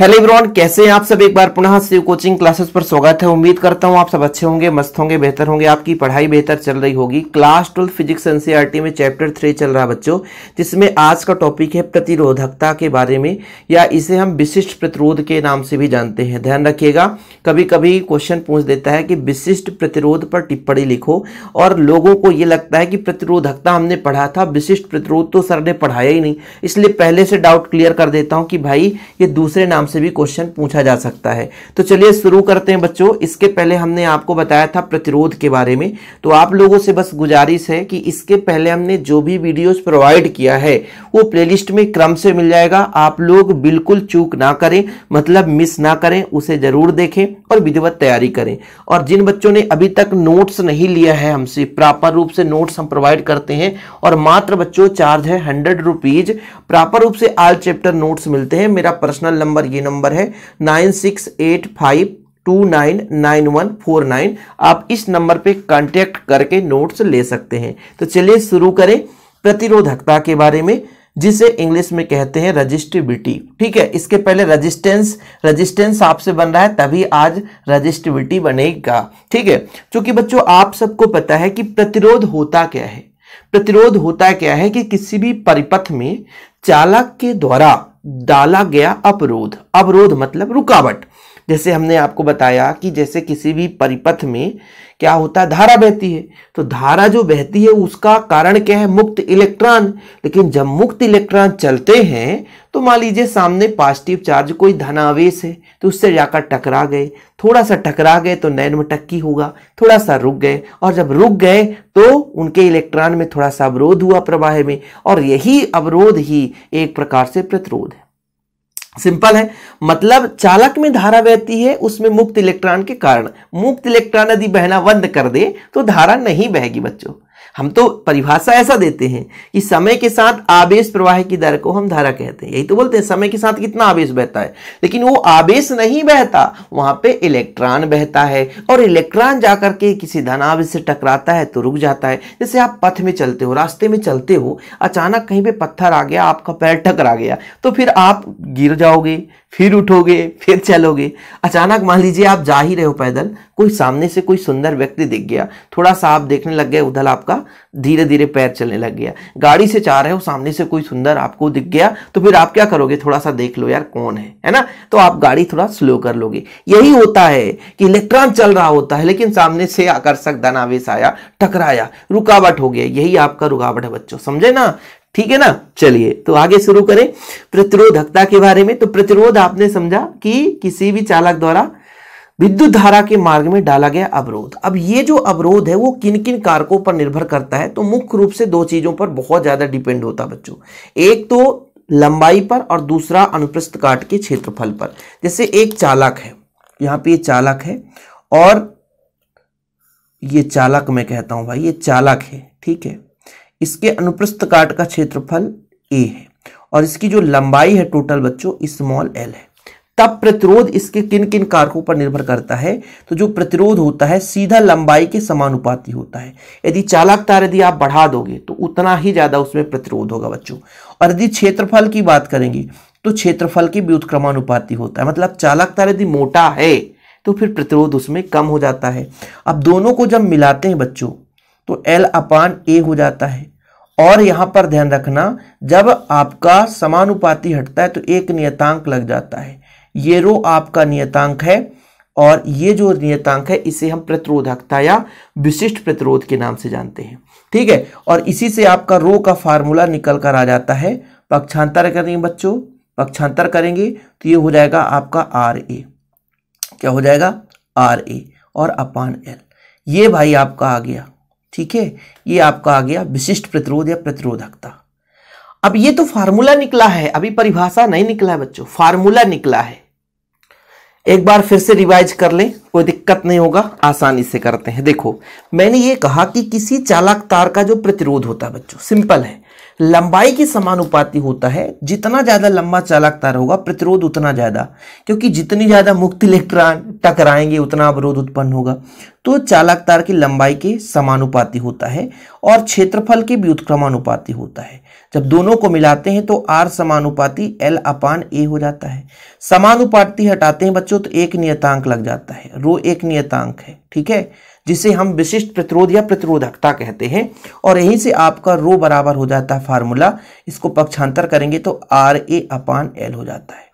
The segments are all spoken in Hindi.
हेलो एवरीवन कैसे हैं आप सब एक बार पुनः से कोचिंग क्लासेस पर स्वागत है उम्मीद करता हूं आप सब अच्छे होंगे मस्त होंगे बेहतर होंगे आपकी पढ़ाई बेहतर चल रही होगी क्लास ट्वेल्थ फिजिक्स एनसीईआरटी में चैप्टर थ्री चल रहा है बच्चों जिसमें आज का टॉपिक है प्रतिरोधकता के बारे में या इसे हम विशिष्ट प्रतिरोध के नाम से भी जानते हैं ध्यान रखिएगा कभी कभी क्वेश्चन पूछ देता है कि विशिष्ट प्रतिरोध पर टिप्पणी लिखो और लोगों को ये लगता है कि प्रतिरोधकता हमने पढ़ा था विशिष्ट प्रतिरोध तो सर ने पढ़ाया ही नहीं इसलिए पहले से डाउट क्लियर कर देता हूँ कि भाई ये दूसरे नाम एग्जाम से भी क्वेश्चन पूछा जा सकता है तो चलिए शुरू करते हैं बच्चों इसके पहले हमने आपको बताया था प्रतिरोध के बारे में तो आप लोगों से बस गुजारिश है कि इसके पहले हमने जो भी वीडियोस प्रोवाइड किया है वो प्लेलिस्ट में क्रम से मिल जाएगा आप लोग बिल्कुल चूक ना करें मतलब मिस ना करें उसे जरूर देखें और विधिवत तैयारी करें और जिन बच्चों ने अभी तक नोट्स नहीं लिया है हमसे प्रॉपर रूप से नोट्स हम प्रोवाइड करते हैं और मात्र बच्चों चार्ज है हंड्रेड रुपीज प्रॉपर रूप से आल चैप्टर नोट्स मिलते हैं मेरा पर्सनल नंबर ये नंबर है nine six eight five two nine nine one four nine आप इस नंबर पे कांटेक्ट करके नोट्स ले सकते हैं तो चलिए शुरू करें प्रतिरोधकता के बारे में जिसे इंग्लिश में कहते हैं रजिस्टिविटी ठीक है इसके पहले रजिस्टेंस रजिस्टेंस आपसे बन रहा है तभी आज रजिस्टिविटी बनेगा ठीक है क्योंकि बच्चों आप सबको पता है कि प्रतिरोध होता क्या है प्रतिरोध होता क्या है कि किसी भी परिपथ में चालक के द्वारा डाला गया अपरोध अवरोध मतलब रुकावट जैसे हमने आपको बताया कि जैसे किसी भी परिपथ में क्या होता है धारा बहती है तो धारा जो बहती है उसका कारण क्या है मुक्त इलेक्ट्रॉन लेकिन जब मुक्त इलेक्ट्रॉन चलते हैं तो मान लीजिए सामने पॉजिटिव चार्ज कोई धनावेश है तो उससे जाकर टकरा गए थोड़ा सा टकरा गए तो नैन मटक्की होगा थोड़ा सा रुक गए और जब रुक गए तो उनके इलेक्ट्रॉन में थोड़ा सा अवरोध हुआ प्रवाह में और यही अवरोध ही एक प्रकार से प्रतिरोध है सिंपल है मतलब चालक में धारा बहती है उसमें मुक्त इलेक्ट्रॉन के कारण मुक्त इलेक्ट्रॉन यदि बहना बंद कर दे तो धारा नहीं बहेगी बच्चों हम तो परिभाषा ऐसा देते हैं कि समय के साथ आवेश प्रवाह की दर को हम धारा कहते हैं यही तो बोलते हैं समय के साथ कितना आवेश बहता है लेकिन वो आवेश नहीं बहता वहां पे इलेक्ट्रॉन बहता है और इलेक्ट्रॉन जाकर के किसी धनावेश से टकराता है तो रुक जाता है जैसे आप पथ में चलते हो रास्ते में चलते हो अचानक कहीं पर पत्थर आ गया आपका पैर टकरा गया तो फिर आप गिर जाओगे फिर उठोगे फिर चलोगे अचानक मान लीजिए आप जा ही रहे हो पैदल कोई सामने से कोई सुंदर व्यक्ति दिख गया थोड़ा सा आप देखने लग गए उधर आपका धीरे धीरे पैर चलने लग गया गाड़ी से चाह रहे हो सामने से कोई सुंदर आपको दिख गया तो फिर आप क्या करोगे थोड़ा सा देख लो यार कौन है है ना तो आप गाड़ी थोड़ा स्लो कर लोगे यही होता है कि इलेक्ट्रॉन चल रहा होता है लेकिन सामने से आकर्षक धनावेश आया टकराया रुकावट हो गया यही आपका रुकावट है बच्चों समझे ना ठीक है ना चलिए तो आगे शुरू करें प्रतिरोधकता के बारे में तो प्रतिरोध आपने समझा कि किसी भी चालक द्वारा विद्युत धारा के मार्ग में डाला गया अवरोध अब ये जो अवरोध है वो किन किन कारकों पर निर्भर करता है तो मुख्य रूप से दो चीजों पर बहुत ज्यादा डिपेंड होता है बच्चों एक तो लंबाई पर और दूसरा अनुप्रस्थ काट के क्षेत्रफल पर जैसे एक चालक है यहाँ पे ये चालक है और ये चालक मैं कहता हूं भाई ये चालक है ठीक है इसके अनुप्रस्थ काट का क्षेत्रफल ए है और इसकी जो लंबाई है टोटल बच्चों स्मॉल एल है तब प्रतिरोध इसके किन किन कारकों पर निर्भर करता है तो जो प्रतिरोध होता है सीधा लंबाई के समानुपाती होता है यदि चालक तार यदि आप बढ़ा दोगे तो उतना ही ज़्यादा उसमें प्रतिरोध होगा बच्चों और यदि क्षेत्रफल की बात करेंगे तो क्षेत्रफल की उत्क्रमानुपाति होता है मतलब चालक तार यदि मोटा है तो फिर प्रतिरोध उसमें कम हो जाता है अब दोनों को जब मिलाते हैं बच्चों तो एल अपान ए हो जाता है और यहाँ पर ध्यान रखना जब आपका समानुपाती हटता है तो एक नियतांक लग जाता है ये रो आपका नियतांक है और ये जो नियतांक है इसे हम प्रतिरोधकता या विशिष्ट प्रतिरोध के नाम से जानते हैं ठीक है और इसी से आपका रो का फार्मूला निकल कर आ जाता है पक्षांतर करेंगे बच्चों पक्षांतर करेंगे तो ये हो जाएगा आपका आर ए क्या हो जाएगा आर ए और अपान एल ये भाई आपका आ गया ठीक है ये आपका आ गया विशिष्ट प्रतिरोध या प्रतिरोधकता अब ये तो फार्मूला निकला है अभी परिभाषा नहीं निकला है बच्चों फार्मूला निकला है एक बार फिर से रिवाइज कर लें कोई दिक्कत नहीं होगा आसानी से करते हैं देखो मैंने ये कहा कि किसी चालक तार का जो प्रतिरोध होता है बच्चों सिंपल है लंबाई की समानुपाती होता है जितना ज़्यादा लंबा चालक तार होगा प्रतिरोध उतना ज़्यादा क्योंकि जितनी ज़्यादा मुक्त इलेक्ट्रॉन टकराएंगे उतना अवरोध उत्पन्न होगा तो चालक तार की लंबाई के समानुपाती होता है और क्षेत्रफल के उत्क्रमानुपाति होता है जब दोनों को मिलाते हैं तो आर समानुपाती एल अपान ए हो जाता है समानुपाती हटाते हैं बच्चों तो एक नियतांक लग जाता है रो एक नियतांक है ठीक है जिसे हम विशिष्ट प्रतिरोध या प्रतिरोधकता कहते हैं और यहीं से आपका रो बराबर हो जाता है फार्मूला इसको पक्षांतर करेंगे तो आर ए अपान एल हो जाता है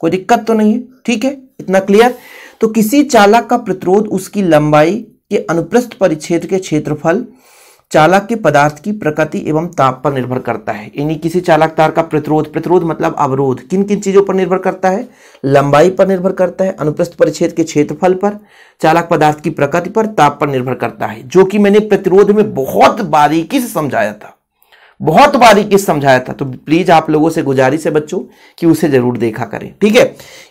कोई दिक्कत तो नहीं है ठीक है इतना क्लियर तो किसी चालक का प्रतिरोध उसकी लंबाई के अनुप्रस्थ परिच्छेद के क्षेत्रफल चालक के पदार्थ की प्रकृति एवं ताप पर निर्भर करता है यानी किसी चालक तार का प्रतिरोध प्रतिरोध मतलब अवरोध किन किन चीजों पर निर्भर करता है लंबाई पर निर्भर करता है अनुप्रस्थ परिच्छेद के क्षेत्रफल पर चालक पदार्थ की प्रकृति पर ताप पर निर्भर करता है जो कि मैंने प्रतिरोध में बहुत बारीकी से समझाया था बहुत बारीकी समझाया था तो प्लीज आप लोगों से गुजारिश है बच्चों कि उसे जरूर देखा करें ठीक है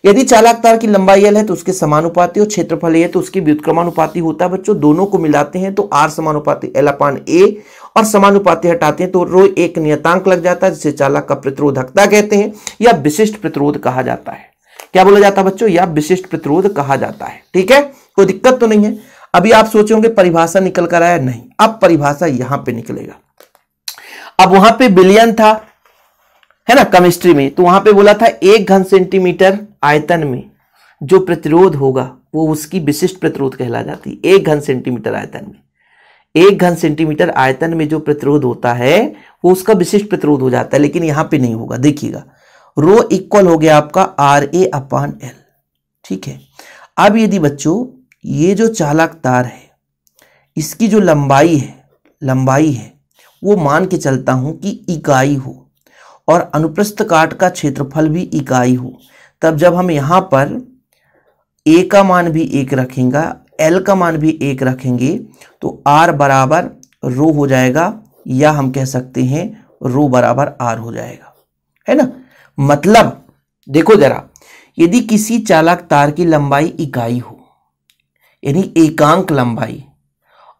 यदि चालक तार की लंबाई एल है तो उसके समानुपाती और क्षेत्रफल है तो उसकी व्युत्क्रमानुपाती होता है बच्चों दोनों को मिलाते हैं तो आर समानुपाति एल अपान ए और समानुपाति हटाते हैं तो रो एक नियतांक लग जाता है जिसे चालक का प्रतिरोधकता कहते हैं या विशिष्ट प्रतिरोध कहा जाता है क्या बोला जाता है बच्चों या विशिष्ट प्रतिरोध कहा जाता है ठीक है कोई दिक्कत तो नहीं है अभी आप सोचोगे परिभाषा निकल कर आया नहीं अब परिभाषा यहां पे निकलेगा अब वहां पे बिलियन था है ना केमिस्ट्री में तो वहां पे बोला था एक घन सेंटीमीटर आयतन में जो प्रतिरोध होगा वो उसकी विशिष्ट प्रतिरोध कहला जाती है एक घन सेंटीमीटर आयतन में एक घन सेंटीमीटर आयतन में जो प्रतिरोध होता है वो उसका विशिष्ट प्रतिरोध हो जाता है लेकिन यहां पे नहीं होगा देखिएगा रो इक्वल हो गया आपका आर ए अपान एल ठीक है अब यदि बच्चों ये जो चालक तार है इसकी जो लंबाई है लंबाई है वो मान के चलता हूँ कि इकाई हो और अनुप्रस्थ काट का क्षेत्रफल भी इकाई हो तब जब हम यहाँ पर ए का मान भी एक रखेंगे एल का मान भी एक रखेंगे तो आर बराबर रो हो जाएगा या हम कह सकते हैं रो बराबर आर हो जाएगा है ना मतलब देखो जरा यदि किसी चालक तार की लंबाई इकाई हो यानी एकांक लंबाई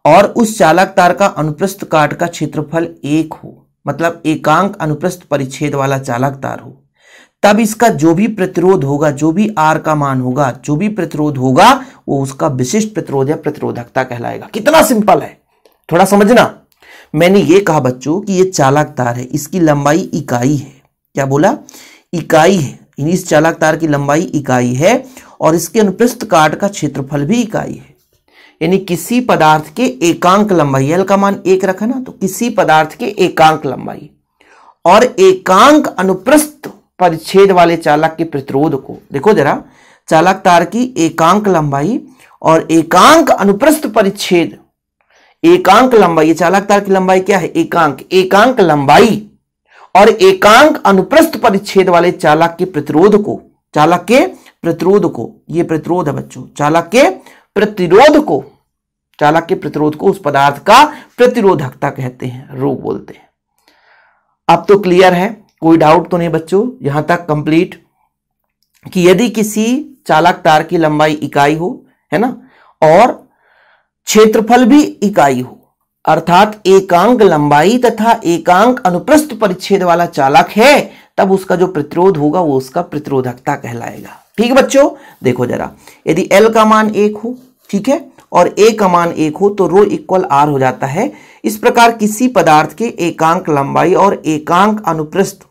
और उस चालक तार का अनुप्रस्थ काट का क्षेत्रफल एक हो मतलब एकांक अनुप्रस्थ परिच्छेद वाला चालक तार हो तब इसका जो भी प्रतिरोध होगा जो भी आर का मान होगा जो भी प्रतिरोध होगा वो उसका विशिष्ट प्रतिरोध या प्रतिरोधकता कहलाएगा कितना सिंपल है थोड़ा समझना मैंने ये कहा बच्चों कि ये चालक तार है इसकी लंबाई इकाई है क्या बोला इकाई है इस चालक तार की लंबाई इकाई है और इसके अनुप्रस्थ काट का क्षेत्रफल भी इकाई है यानी किसी पदार्थ के एकांक लंबाई एल का मान एक रखा ना तो किसी पदार्थ के एकांक लंबाई और एकांक अनुप्रस्थ परिच्छेद वाले चालक के प्रतिरोध को देखो जरा चालक तार की एकांक लंबाई और एकांक अनुप्रस्थ परिच्छेद एकांक लंबाई चालक तार की लंबाई क्या है एकांक एकांक लंबाई और एकांक अनुप्रस्थ परिच्छेद वाले चालक के प्रतिरोध को चालक के प्रतिरोध को ये प्रतिरोध है बच्चों चालक के प्रतिरोध को चालक के प्रतिरोध को उस पदार्थ का प्रतिरोधकता कहते हैं रोग बोलते हैं अब तो क्लियर है कोई डाउट तो नहीं बच्चों यहां तक कंप्लीट कि यदि किसी चालक तार की लंबाई इकाई हो है ना और क्षेत्रफल भी इकाई हो अर्थात एकांक लंबाई तथा एकांक अनुप्रस्थ परिच्छेद वाला चालक है तब उसका जो प्रतिरोध होगा वो उसका प्रतिरोधकता कहलाएगा ठीक बच्चों देखो जरा यदि एल का मान एक हो ठीक है और ए का मान एक हो तो रो इक्वल आर हो जाता है इस प्रकार किसी पदार्थ के एकांक लंबाई और एकांक अनुप्रस्थ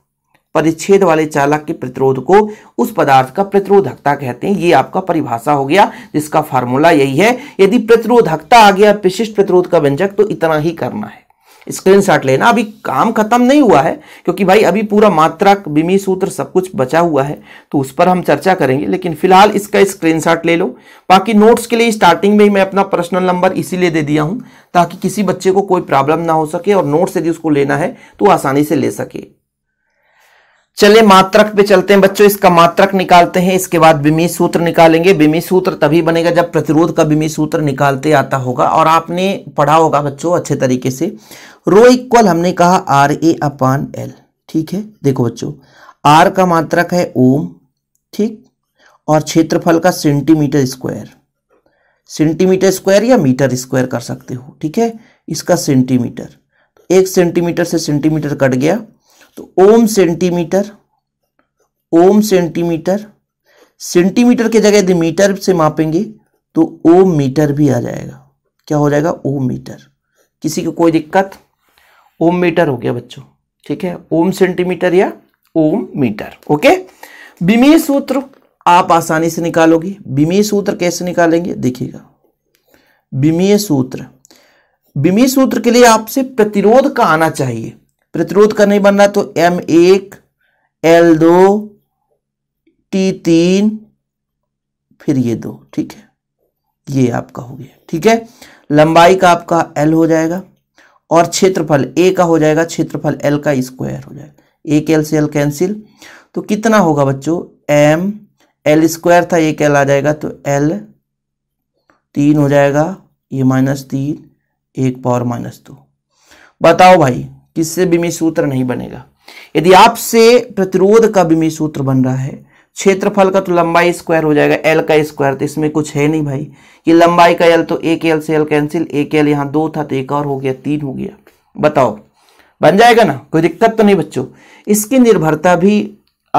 परिच्छेद वाले चालक के प्रतिरोध को उस पदार्थ का प्रतिरोधकता कहते हैं ये आपका परिभाषा हो गया जिसका फार्मूला यही है यदि प्रतिरोधकता आ गया विशिष्ट प्रतिरोध का व्यंजक तो इतना ही करना है स्क्रीनशॉट लेना अभी काम खत्म नहीं हुआ है क्योंकि भाई अभी पूरा मात्रा बिमी सूत्र सब कुछ बचा हुआ है तो उस पर हम चर्चा करेंगे लेकिन फिलहाल इसका स्क्रीनशॉट ले लो बाकी नोट्स के लिए स्टार्टिंग में ही मैं अपना पर्सनल नंबर इसीलिए दे दिया हूँ ताकि किसी बच्चे को कोई प्रॉब्लम ना हो सके और नोट्स यदि उसको लेना है तो आसानी से ले सके चले मात्रक पे चलते हैं बच्चों इसका मात्रक निकालते हैं इसके बाद विमी सूत्र निकालेंगे विमी सूत्र तभी बनेगा जब प्रतिरोध का विमी सूत्र निकालते आता होगा और आपने पढ़ा होगा बच्चों अच्छे तरीके से रो इक्वल हमने कहा आर ए अपान एल ठीक है देखो बच्चों आर का मात्रक है ओम ठीक और क्षेत्रफल का सेंटीमीटर स्क्वायर सेंटीमीटर स्क्वायर या मीटर स्क्वायर कर सकते हो ठीक है इसका सेंटीमीटर एक सेंटीमीटर से सेंटीमीटर कट गया तो ohm centimetre ohm centimetre centimetre के जगह यदि मीटर से मापेंगे तो ओम मीटर भी आ जाएगा क्या हो जाएगा ओम मीटर किसी को कोई दिक्कत ओम मीटर हो गया बच्चों ठीक है ओम सेंटीमीटर या ओम मीटर ओके विमेय सूत्र आप आसानी से निकालोगे बिमी सूत्र कैसे निकालेंगे देखिएगा विमेय सूत्र बिमी सूत्र के लिए आपसे प्रतिरोध का आना चाहिए प्रतिरोध का नहीं बन रहा तो एम एक एल दो टी तीन फिर ये दो ठीक है ये आपका हो गया ठीक है लंबाई का आपका एल हो जाएगा और क्षेत्रफल ए का हो जाएगा क्षेत्रफल एल का स्क्वायर हो जाएगा एक एल से एल कैंसिल तो कितना होगा बच्चों एम एल स्क्वायर था एक एल आ जाएगा तो एल तीन हो जाएगा ये माइनस तीन एक पावर माइनस दो बताओ भाई जिससे बिमी सूत्र नहीं बनेगा यदि आपसे प्रतिरोध का बिमी सूत्र बन रहा है क्षेत्रफल का तो लंबाई स्क्वायर हो जाएगा एल का स्क्वायर तो इसमें कुछ है नहीं भाई ये लंबाई का एल तो एक एल से एल कैंसिल एक एल यहाँ दो था तो एक और हो गया तीन हो गया बताओ बन जाएगा ना कोई दिक्कत तो नहीं बच्चों इसकी निर्भरता भी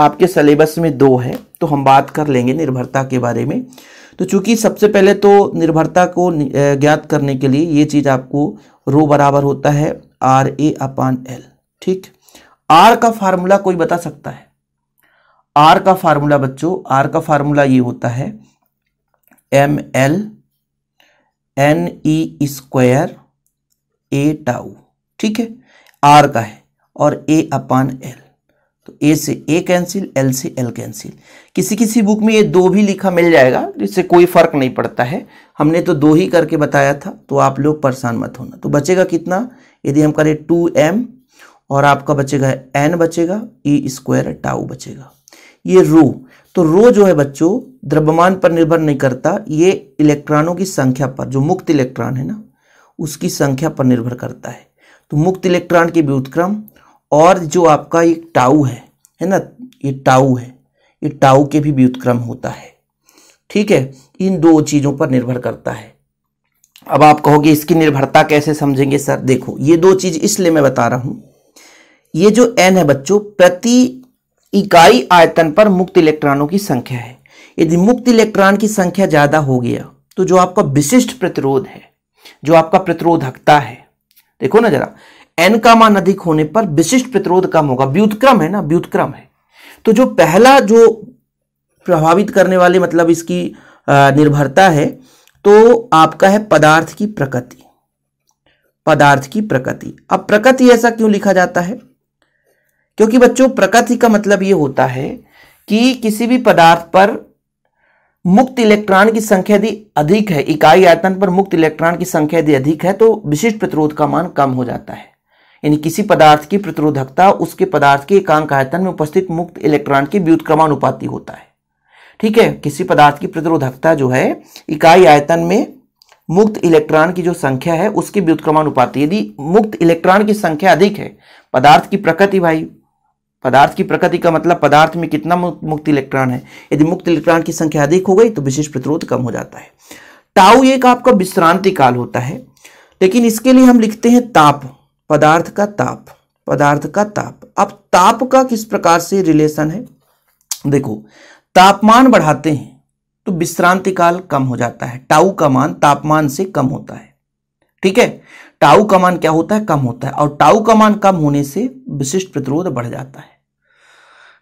आपके सिलेबस में दो है तो हम बात कर लेंगे निर्भरता के बारे में तो चूंकि सबसे पहले तो निर्भरता को ज्ञात करने के लिए ये चीज़ आपको रो बराबर होता है आर ए अपान एल ठीक आर का फार्मूला कोई बता सकता है आर का फार्मूला बच्चों आर का फार्मूला ये होता है M L N E square A tau ठीक है आर का है और ए अपान एल तो ए से ए कैंसिल एल से एल कैंसिल किसी किसी बुक में ये दो भी लिखा मिल जाएगा इससे कोई फर्क नहीं पड़ता है हमने तो दो ही करके बताया था तो आप लोग परेशान मत होना तो बचेगा कितना यदि हम करें टू एम और आपका बचेगा एन बचेगा ई स्क्वायर टाउ बचेगा ये रो तो रो जो है बच्चों द्रव्यमान पर निर्भर नहीं करता ये इलेक्ट्रॉनों की संख्या पर जो मुक्त इलेक्ट्रॉन है ना उसकी संख्या पर निर्भर करता है तो मुक्त इलेक्ट्रॉन के व्युतक्रम और जो आपका एक टाऊ है है ना ये टाऊ है ये टाऊ के भी व्युतक्रम होता है ठीक है इन दो चीज़ों पर निर्भर करता है अब आप कहोगे इसकी निर्भरता कैसे समझेंगे सर देखो ये दो चीज़ इसलिए मैं बता रहा हूं ये जो एन है बच्चों प्रति इकाई आयतन पर मुक्त इलेक्ट्रॉनों की संख्या है यदि मुक्त इलेक्ट्रॉन की संख्या ज़्यादा हो गया तो जो आपका विशिष्ट प्रतिरोध है जो आपका प्रतिरोधकता है देखो ना जरा एन का मान अधिक होने पर विशिष्ट प्रतिरोध कम होगा व्युतक्रम है ना व्युतक्रम है तो जो पहला जो प्रभावित करने वाले मतलब इसकी निर्भरता है तो आपका है पदार्थ की प्रकृति पदार्थ की प्रकृति अब प्रकृति ऐसा क्यों लिखा जाता है क्योंकि बच्चों प्रकृति का मतलब यह होता है कि किसी भी पदार्थ पर मुक्त इलेक्ट्रॉन की संख्या यदि अधिक है इकाई आयतन पर मुक्त इलेक्ट्रॉन की संख्या यदि अधिक है तो विशिष्ट प्रतिरोध का मान कम हो जाता है यानी किसी पदार्थ की प्रतिरोधकता उसके पदार्थ के एकांक आयतन में उपस्थित मुक्त इलेक्ट्रॉन के व्युतक्रमानुपाती होता है ठीक है किसी पदार्थ की प्रतिरोधकता जो है इकाई आयतन में मुक्त इलेक्ट्रॉन की जो संख्या है उसके व्युतक्रमानुपाती यदि मुक्त इलेक्ट्रॉन की संख्या अधिक है पदार्थ की प्रकृति भाई पदार्थ की प्रकृति का मतलब पदार्थ में कितना मुक्त इलेक्ट्रॉन है यदि मुक्त इलेक्ट्रॉन की संख्या अधिक हो गई तो विशेष प्रतिरोध कम हो जाता है टाउ एक आपका विश्रांति काल होता है लेकिन इसके लिए हम लिखते हैं ताप पदार्थ का ताप पदार्थ का ताप अब ताप का किस प्रकार से रिलेशन है देखो तापमान बढ़ाते हैं तो विश्रांति काल कम हो जाता है टाऊ का मान तापमान से कम होता है ठीक है टाऊ का मान क्या होता है कम होता है और टाऊ का मान कम होने से विशिष्ट प्रतिरोध बढ़ जाता है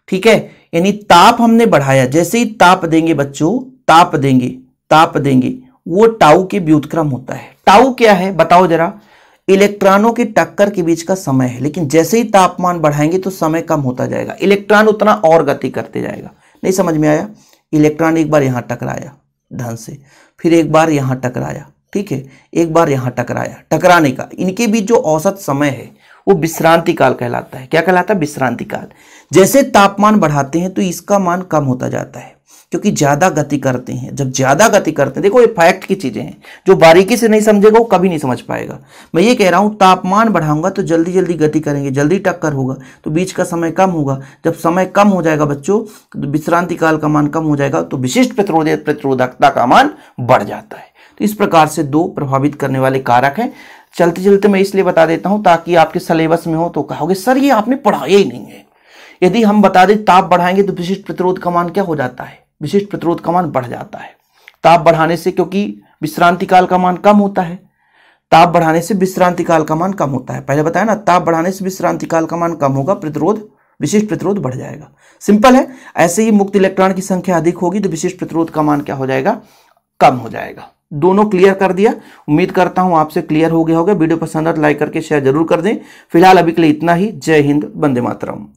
ठीक है यानी ताप हमने बढ़ाया जैसे ही ताप देंगे बच्चों ताप देंगे ताप देंगे वो टाऊ के व्युतक्रम होता है टाऊ क्या है बताओ जरा इलेक्ट्रॉनों की टक्कर के बीच का समय है लेकिन जैसे ही तापमान बढ़ाएंगे तो समय कम होता जाएगा इलेक्ट्रॉन उतना और गति करते जाएगा नहीं समझ में आया इलेक्ट्रॉन एक बार यहाँ टकराया धन से फिर एक बार यहाँ टकराया ठीक है एक बार यहाँ टकराया टकराने का इनके बीच जो औसत समय है वो विश्रांति काल कहलाता है क्या कहलाता है विश्रांति काल जैसे तापमान बढ़ाते हैं तो इसका मान कम होता जाता है क्योंकि ज़्यादा गति करते हैं जब ज़्यादा गति करते हैं देखो ये फैक्ट की चीज़ें हैं जो बारीकी से नहीं समझेगा वो कभी नहीं समझ पाएगा मैं ये कह रहा हूँ तापमान बढ़ाऊंगा तो जल्दी जल्दी गति करेंगे जल्दी टक्कर होगा तो बीच का समय कम होगा जब समय कम हो जाएगा बच्चों तो विश्रांति काल का मान कम हो जाएगा तो विशिष्ट प्रतिरोध प्रतिरोधकता का मान बढ़ जाता है तो इस प्रकार से दो प्रभावित करने वाले कारक हैं चलते चलते मैं इसलिए बता देता हूँ ताकि आपके सिलेबस में हो तो कहोगे सर ये आपने पढ़ाया ही नहीं है यदि हम बता दें ताप बढ़ाएंगे तो विशिष्ट प्रतिरोध कमान क्या हो जाता है विशिष्ट प्रतिरोध कमान बढ़ जाता है ताप बढ़ाने से क्योंकि विश्रांति काल का मान कम होता है ताप बढ़ाने से विश्रांति काल का मान कम होता है पहले बताया ना ताप बढ़ाने से विश्रांति काल का मान कम होगा प्रतिरोध विशिष्ट प्रतिरोध बढ़ जाएगा सिंपल है ऐसे ही मुक्त इलेक्ट्रॉन की संख्या अधिक होगी तो विशिष्ट प्रतिरोध का मान क्या हो जाएगा कम हो जाएगा दोनों क्लियर कर दिया उम्मीद करता हूं आपसे क्लियर हो गया होगा वीडियो पसंद तो लाइक करके शेयर जरूर कर दें फिलहाल अभी के लिए इतना ही जय हिंद बंदे मातरम